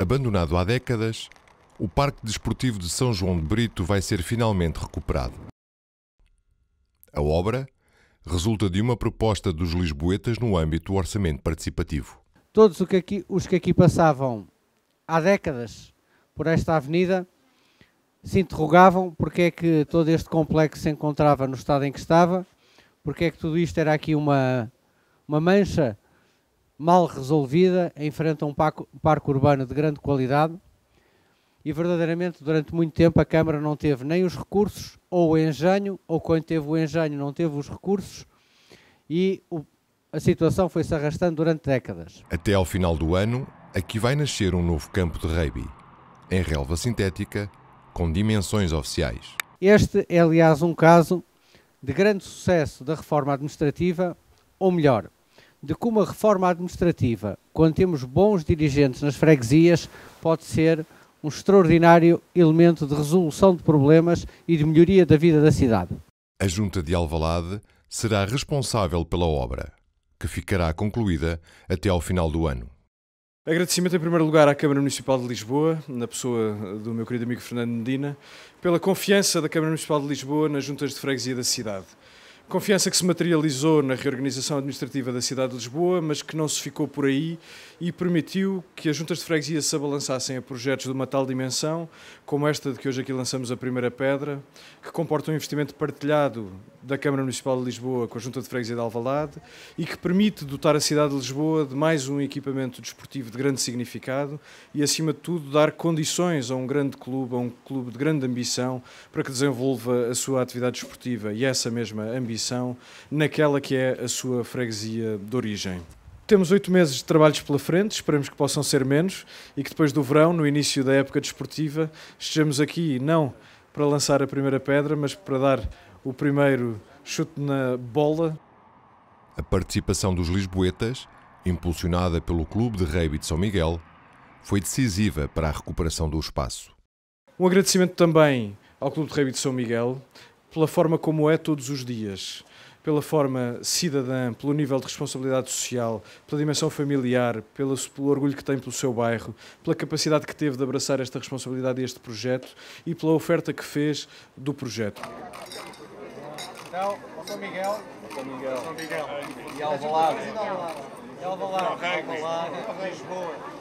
Abandonado há décadas, o Parque Desportivo de São João de Brito vai ser finalmente recuperado. A obra resulta de uma proposta dos Lisboetas no âmbito do orçamento participativo. Todos os que aqui passavam há décadas por esta avenida se interrogavam porque é que todo este complexo se encontrava no estado em que estava, porque é que tudo isto era aqui uma, uma mancha mal resolvida, enfrenta um parque urbano de grande qualidade e verdadeiramente durante muito tempo a Câmara não teve nem os recursos ou o engenho, ou quando teve o engenho não teve os recursos e o, a situação foi se arrastando durante décadas. Até ao final do ano, aqui vai nascer um novo campo de rugby, em relva sintética, com dimensões oficiais. Este é, aliás, um caso de grande sucesso da reforma administrativa, ou melhor, de como uma reforma administrativa, quando temos bons dirigentes nas freguesias, pode ser um extraordinário elemento de resolução de problemas e de melhoria da vida da cidade. A Junta de Alvalade será responsável pela obra, que ficará concluída até ao final do ano. Agradecimento em primeiro lugar à Câmara Municipal de Lisboa, na pessoa do meu querido amigo Fernando Medina, pela confiança da Câmara Municipal de Lisboa nas juntas de freguesia da cidade. Confiança que se materializou na reorganização administrativa da cidade de Lisboa, mas que não se ficou por aí e permitiu que as juntas de freguesia se abalançassem a projetos de uma tal dimensão, como esta de que hoje aqui lançamos a primeira pedra, que comporta um investimento partilhado da Câmara Municipal de Lisboa com a Junta de Freguesia de Alvalade e que permite dotar a cidade de Lisboa de mais um equipamento desportivo de grande significado e, acima de tudo, dar condições a um grande clube, a um clube de grande ambição, para que desenvolva a sua atividade desportiva e essa mesma ambição naquela que é a sua freguesia de origem. Temos oito meses de trabalhos pela frente, esperamos que possam ser menos e que depois do verão, no início da época desportiva, estejamos aqui não para lançar a primeira pedra, mas para dar o primeiro chute na bola. A participação dos Lisboetas, impulsionada pelo Clube de Rugby de São Miguel, foi decisiva para a recuperação do espaço. Um agradecimento também ao Clube de Rugby de São Miguel pela forma como é todos os dias, pela forma cidadã, pelo nível de responsabilidade social, pela dimensão familiar, pelo, pelo orgulho que tem pelo seu bairro, pela capacidade que teve de abraçar esta responsabilidade e este projeto e pela oferta que fez do projeto. Então, ao São Miguel. São Miguel. São Miguel. E Alvalade. E Alvalade. Alvalade, Lisboa.